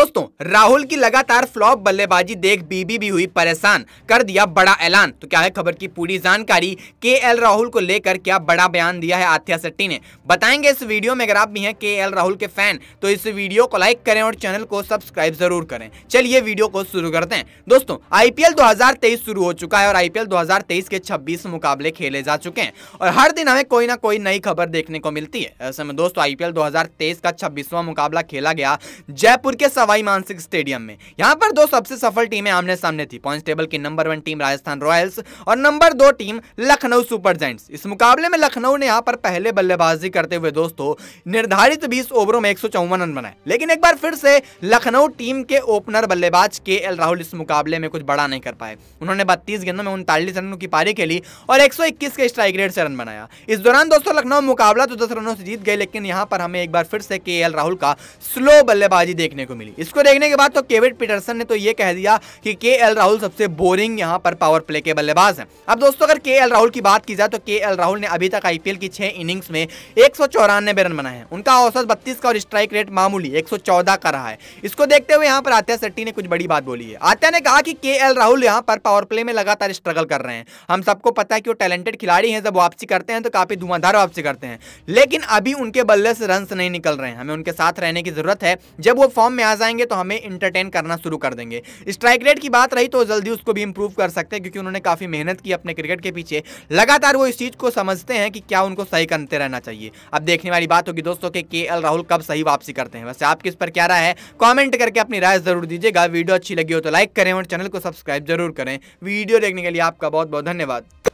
दोस्तों राहुल की लगातार फ्लॉप बल्लेबाजी देख बीबी भी हुई परेशान कर दिया बड़ा ऐलान तो क्या है खबर की पूरी जानकारी के एल राहुल को लेकर क्या बड़ा बयान दिया है आथिया सेट्टी ने बताएंगे इस वीडियो में अगर आप भी हैं के एल राहुल के फैन तो इस वीडियो को लाइक करें और चैनल को सब्सक्राइब जरूर करें चलिए वीडियो को शुरू करते हैं दोस्तों आईपीएल दो शुरू हो चुका है और आईपीएल दो के छब्बीस मुकाबले खेले जा चुके हैं और हर दिन हमें कोई ना कोई नई खबर देखने को मिलती है ऐसे में दोस्तों आईपीएल दो का छब्बीसवा मुकाबला खेला गया जयपुर के सवाई मानसिक स्टेडियम में यहां पर दो सबसे सफल टीमें आमने सामने थी पॉइंट टेबल की number one team Rajasthan Royals और नंबर दो टीम लखनऊ सुपर जाइंट्स इस मुकाबले में लखनऊ ने यहां पर पहले बल्लेबाजी करते हुए दोस्तों निर्धारित बीस ओवरों में एक रन बनाए लेकिन एक बार फिर से लखनऊ टीम के ओपनर बल्लेबाज के एल राहुल इस मुकाबले में कुछ बड़ा नहीं कर पाए उन्होंने बत्तीस गेंदों में उनतालीस रनों की पारी खेली और एक के स्ट्राइक रेट से रन बनाया इस दौरान दोस्तों लखनऊ मुकाबला तो दस रनों से जीत गए लेकिन यहां पर हमें एक बार फिर से के राहुल का स्लो बल्लेबाजी देखने को मिली इसको देखने के बाद तो केविड पीटरसन ने तो ये कह दिया कि के एल राहुल सबसे बोरिंग यहाँ पर पावर प्ले के बल्लेबाज हैं अब दोस्तों अगर के एल राहुल की बात की जाए तो के एल राहुल ने अभी तक आईपीएल की छह इनिंग्स में एक सौ रन बनाए हैं उनका औसत बत्तीस का और स्ट्राइक रेट मामूली एक का रहा है इसको देखते हुए यहाँ पर आत्या सेट्टी ने कुछ बड़ी बात बोली है आत्या ने कहा कि के एल राहुल यहाँ पर पावर प्ले में लगातार स्ट्रगल कर रहे हैं हम सबको पता है कि वो टैलेंटेड खिलाड़ी है जब वापसी करते हैं तो काफी धुआंधार वापसी करते हैं लेकिन अभी उनके बल्ले से रन नहीं निकल रहे हैं हमें उनके साथ रहने की जरूरत है जब वो फॉर्म में आ जाए आएंगे तो हमें इंटरटेन करना शुरू कर देंगे स्ट्राइक रेट की बात रही तो जल्दी उसको भी इंप्रूव कर सकते हैं क्योंकि उन्होंने काफ़ी मेहनत की अपने क्रिकेट के पीछे लगातार वो इस चीज़ को समझते हैं कि क्या उनको सही करते रहना चाहिए अब देखने वाली बात होगी दोस्तों के एल राहुल कब सही वापसी करते हैं वैसे आपकी इस पर क्या राय है कॉमेंट करके अपनी राय जरूर दीजिएगा वीडियो अच्छी लगी हो तो लाइक करें और चैनल को सब्सक्राइब जरूर करें वीडियो देखने के लिए आपका बहुत बहुत धन्यवाद